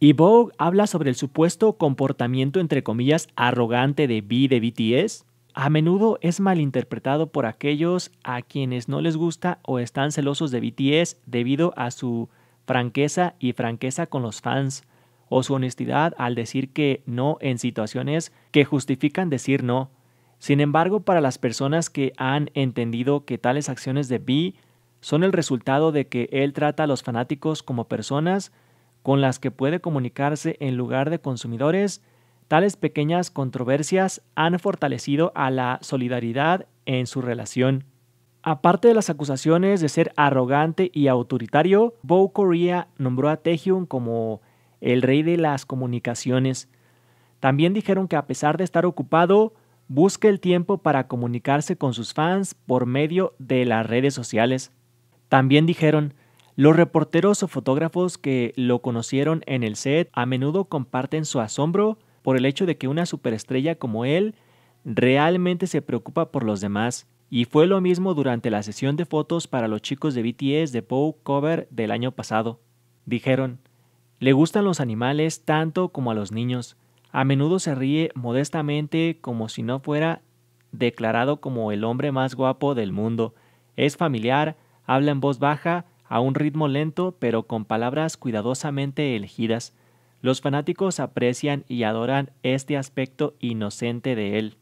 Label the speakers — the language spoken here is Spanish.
Speaker 1: Y Vogue habla sobre el supuesto comportamiento entre comillas arrogante de B de BTS. A menudo es malinterpretado por aquellos a quienes no les gusta o están celosos de BTS debido a su franqueza y franqueza con los fans o su honestidad al decir que no en situaciones que justifican decir no. Sin embargo, para las personas que han entendido que tales acciones de B son el resultado de que él trata a los fanáticos como personas, con las que puede comunicarse en lugar de consumidores, tales pequeñas controversias han fortalecido a la solidaridad en su relación. Aparte de las acusaciones de ser arrogante y autoritario, Bo Korea nombró a Taehyung como el rey de las comunicaciones. También dijeron que a pesar de estar ocupado, busca el tiempo para comunicarse con sus fans por medio de las redes sociales. También dijeron, los reporteros o fotógrafos que lo conocieron en el set a menudo comparten su asombro por el hecho de que una superestrella como él realmente se preocupa por los demás. Y fue lo mismo durante la sesión de fotos para los chicos de BTS de Pow Cover del año pasado. Dijeron, le gustan los animales tanto como a los niños. A menudo se ríe modestamente como si no fuera declarado como el hombre más guapo del mundo. Es familiar, habla en voz baja a un ritmo lento, pero con palabras cuidadosamente elegidas, los fanáticos aprecian y adoran este aspecto inocente de él.